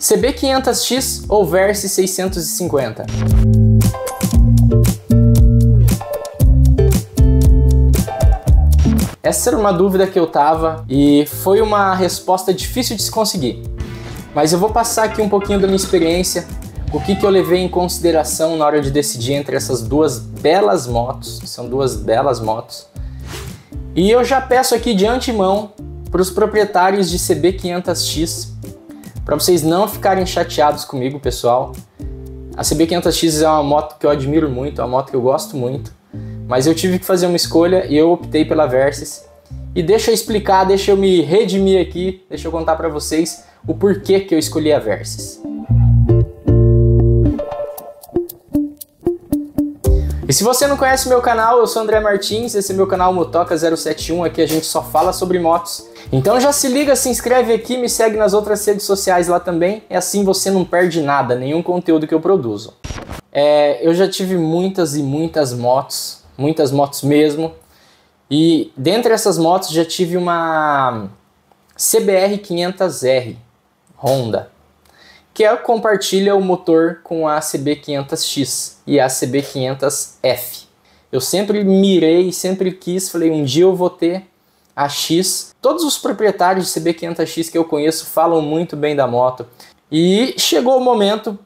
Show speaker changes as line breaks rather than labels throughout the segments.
CB500X ou Verse 650? Essa era uma dúvida que eu tava e foi uma resposta difícil de se conseguir. Mas eu vou passar aqui um pouquinho da minha experiência, o que, que eu levei em consideração na hora de decidir entre essas duas belas motos, são duas belas motos. E eu já peço aqui de antemão para os proprietários de CB500X para vocês não ficarem chateados comigo, pessoal, a CB500X é uma moto que eu admiro muito, é uma moto que eu gosto muito, mas eu tive que fazer uma escolha e eu optei pela Versys. E deixa eu explicar, deixa eu me redimir aqui, deixa eu contar para vocês o porquê que eu escolhi a Versys. E se você não conhece meu canal, eu sou André Martins, esse é meu canal Motoca 071, aqui a gente só fala sobre motos. Então já se liga, se inscreve aqui, me segue nas outras redes sociais lá também, é assim você não perde nada, nenhum conteúdo que eu produzo. É, eu já tive muitas e muitas motos, muitas motos mesmo, e dentre essas motos já tive uma CBR 500R Honda que é, compartilha o motor com a CB500X e a CB500F. Eu sempre mirei, sempre quis, falei, um dia eu vou ter a X. Todos os proprietários de CB500X que eu conheço falam muito bem da moto. E chegou o momento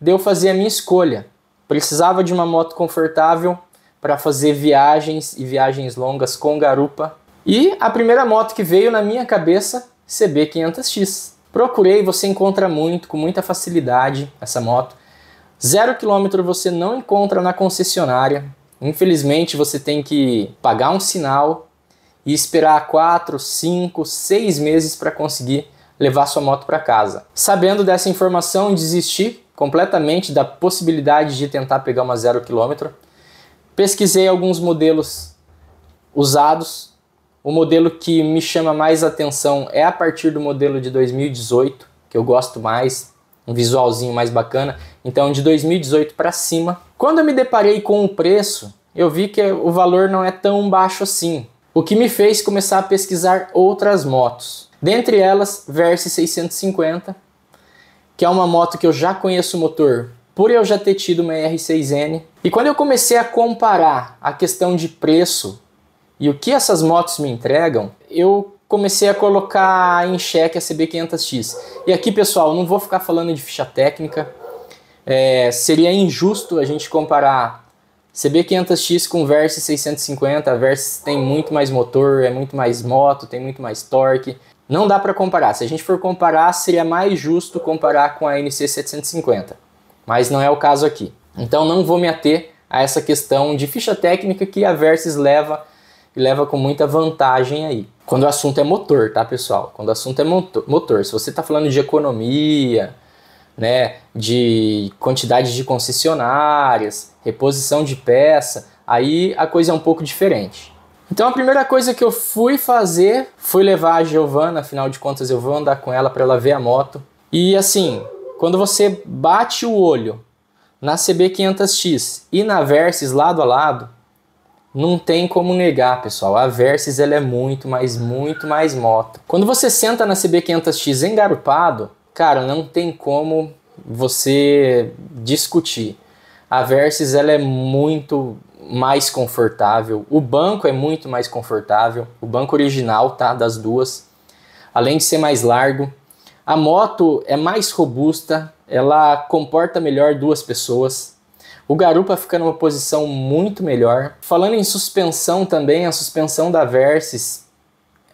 de eu fazer a minha escolha. Precisava de uma moto confortável para fazer viagens e viagens longas com garupa. E a primeira moto que veio na minha cabeça, CB500X. Procurei, você encontra muito, com muita facilidade essa moto. Zero quilômetro você não encontra na concessionária. Infelizmente você tem que pagar um sinal e esperar 4, 5, 6 meses para conseguir levar sua moto para casa. Sabendo dessa informação, desisti completamente da possibilidade de tentar pegar uma zero quilômetro. Pesquisei alguns modelos usados o modelo que me chama mais atenção é a partir do modelo de 2018, que eu gosto mais, um visualzinho mais bacana. Então, de 2018 para cima. Quando eu me deparei com o preço, eu vi que o valor não é tão baixo assim, o que me fez começar a pesquisar outras motos. Dentre elas, Verse 650, que é uma moto que eu já conheço o motor, por eu já ter tido uma R6N. E quando eu comecei a comparar a questão de preço e o que essas motos me entregam, eu comecei a colocar em xeque a CB500X. E aqui, pessoal, não vou ficar falando de ficha técnica. É, seria injusto a gente comparar CB500X com Versys 650. A Versys tem muito mais motor, é muito mais moto, tem muito mais torque. Não dá para comparar. Se a gente for comparar, seria mais justo comparar com a NC750. Mas não é o caso aqui. Então não vou me ater a essa questão de ficha técnica que a Versys leva e leva com muita vantagem aí. Quando o assunto é motor, tá, pessoal? Quando o assunto é motor, se você está falando de economia, né, de quantidade de concessionárias, reposição de peça, aí a coisa é um pouco diferente. Então a primeira coisa que eu fui fazer foi levar a Giovana, afinal de contas eu vou andar com ela para ela ver a moto. E assim, quando você bate o olho na CB500X e na Versys lado a lado, não tem como negar, pessoal. A Versys ela é muito, mas muito mais moto. Quando você senta na CB500X engarupado, cara, não tem como você discutir. A Versys ela é muito mais confortável. O banco é muito mais confortável. O banco original, tá, das duas. Além de ser mais largo, a moto é mais robusta, ela comporta melhor duas pessoas. O Garupa fica numa posição muito melhor. Falando em suspensão também, a suspensão da Versys,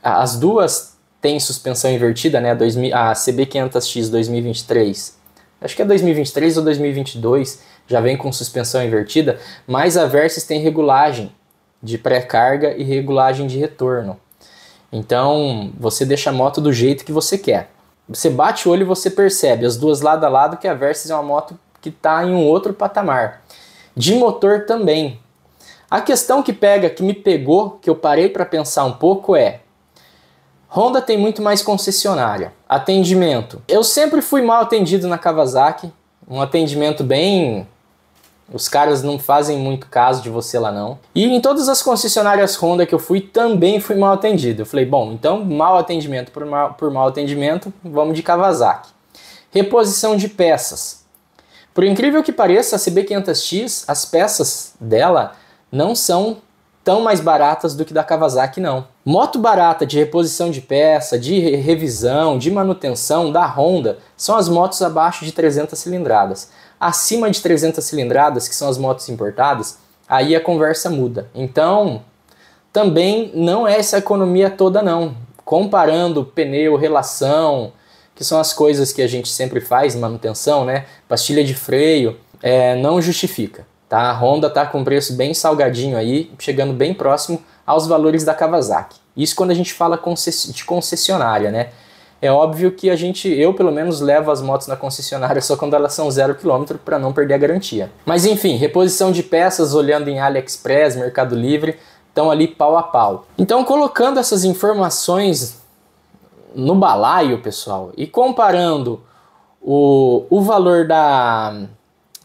as duas têm suspensão invertida, né? A CB500X 2023. Acho que é 2023 ou 2022, já vem com suspensão invertida, mas a Versys tem regulagem de pré-carga e regulagem de retorno. Então, você deixa a moto do jeito que você quer. Você bate o olho e você percebe, as duas lado a lado, que a Versys é uma moto que está em um outro patamar. De motor também. A questão que pega, que me pegou, que eu parei para pensar um pouco é: Honda tem muito mais concessionária. Atendimento. Eu sempre fui mal atendido na Kawasaki. Um atendimento bem. Os caras não fazem muito caso de você lá não. E em todas as concessionárias Honda que eu fui, também fui mal atendido. Eu falei, bom, então mal atendimento por mal, por mal atendimento, vamos de Kawasaki. Reposição de peças. Por incrível que pareça, a CB500X, as peças dela não são tão mais baratas do que da Kawasaki não. Moto barata de reposição de peça, de revisão, de manutenção da Honda são as motos abaixo de 300 cilindradas. Acima de 300 cilindradas, que são as motos importadas, aí a conversa muda. Então, também não é essa economia toda não. Comparando pneu, relação, que são as coisas que a gente sempre faz em manutenção, né? Pastilha de freio, é, não justifica, tá? A Honda tá com preço bem salgadinho aí, chegando bem próximo aos valores da Kawasaki. Isso quando a gente fala de concessionária, né? É óbvio que a gente, eu pelo menos, levo as motos na concessionária só quando elas são zero quilômetro para não perder a garantia. Mas enfim, reposição de peças olhando em AliExpress, Mercado Livre, estão ali pau a pau. Então, colocando essas informações no balaio, pessoal. E comparando o, o valor da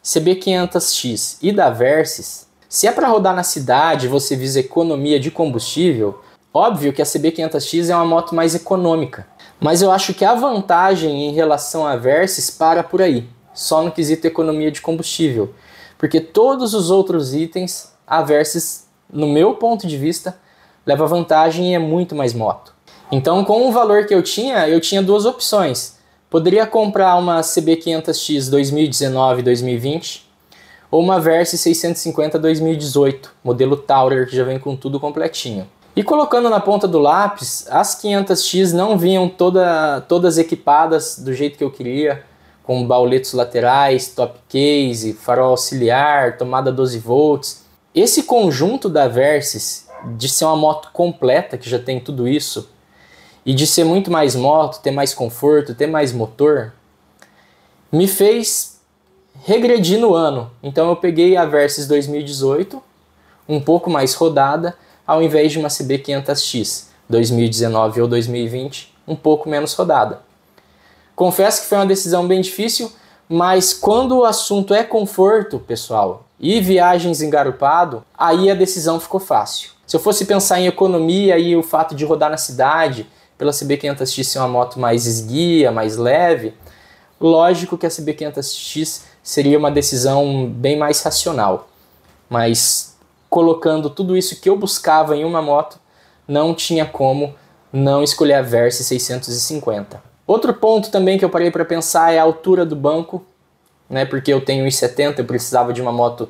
CB500X e da Versys, se é para rodar na cidade você visa economia de combustível, óbvio que a CB500X é uma moto mais econômica. Mas eu acho que a vantagem em relação à Versys para por aí, só no quesito economia de combustível. Porque todos os outros itens, a Versys, no meu ponto de vista, leva vantagem e é muito mais moto. Então, com o valor que eu tinha, eu tinha duas opções. Poderia comprar uma CB500X 2019-2020 ou uma Versys 650 2018, modelo Tourer, que já vem com tudo completinho. E colocando na ponta do lápis, as 500X não vinham toda, todas equipadas do jeito que eu queria, com bauletos laterais, top case, farol auxiliar, tomada 12 volts. Esse conjunto da Versys, de ser uma moto completa, que já tem tudo isso, e de ser muito mais moto, ter mais conforto, ter mais motor, me fez regredir no ano. Então eu peguei a Versys 2018, um pouco mais rodada, ao invés de uma CB500X 2019 ou 2020, um pouco menos rodada. Confesso que foi uma decisão bem difícil, mas quando o assunto é conforto, pessoal, e viagens engarupado aí a decisão ficou fácil. Se eu fosse pensar em economia e o fato de rodar na cidade, pela CB500X ser uma moto mais esguia, mais leve, lógico que a CB500X seria uma decisão bem mais racional. Mas colocando tudo isso que eu buscava em uma moto, não tinha como não escolher a Versa 650. Outro ponto também que eu parei para pensar é a altura do banco, né? Porque eu tenho 1,70, eu precisava de uma moto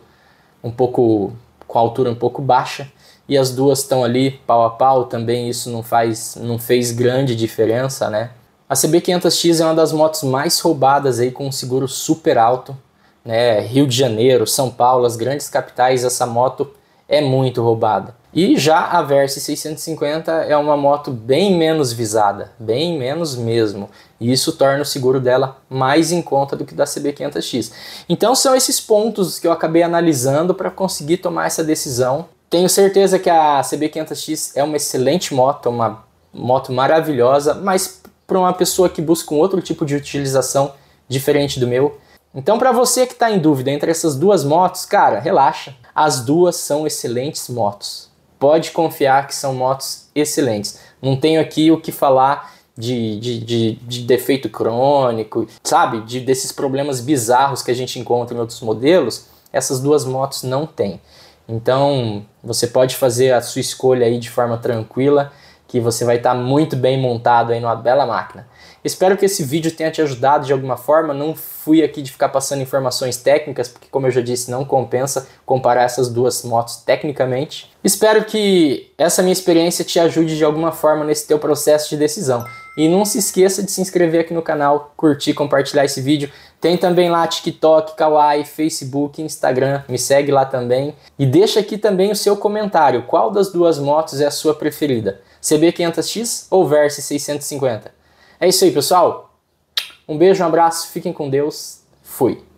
um pouco com a altura um pouco baixa e as duas estão ali pau a pau, também isso não faz não fez grande diferença, né? A CB500X é uma das motos mais roubadas aí com um seguro super alto, né? Rio de Janeiro, São Paulo, as grandes capitais, essa moto é muito roubada. E já a Versa 650 é uma moto bem menos visada, bem menos mesmo. E isso torna o seguro dela mais em conta do que da CB500X. Então são esses pontos que eu acabei analisando para conseguir tomar essa decisão tenho certeza que a CB500X é uma excelente moto, uma moto maravilhosa, mas para uma pessoa que busca um outro tipo de utilização diferente do meu. Então, para você que está em dúvida entre essas duas motos, cara, relaxa. As duas são excelentes motos. Pode confiar que são motos excelentes. Não tenho aqui o que falar de, de, de, de defeito crônico, sabe? De, desses problemas bizarros que a gente encontra em outros modelos. Essas duas motos não têm. Então, você pode fazer a sua escolha aí de forma tranquila, que você vai estar tá muito bem montado aí numa bela máquina. Espero que esse vídeo tenha te ajudado de alguma forma. Não fui aqui de ficar passando informações técnicas, porque como eu já disse, não compensa comparar essas duas motos tecnicamente. Espero que essa minha experiência te ajude de alguma forma nesse teu processo de decisão. E não se esqueça de se inscrever aqui no canal, curtir, compartilhar esse vídeo. Tem também lá TikTok, Kawaii, Facebook, Instagram. Me segue lá também. E deixa aqui também o seu comentário. Qual das duas motos é a sua preferida? CB500X ou Versa 650? É isso aí, pessoal. Um beijo, um abraço, fiquem com Deus. Fui.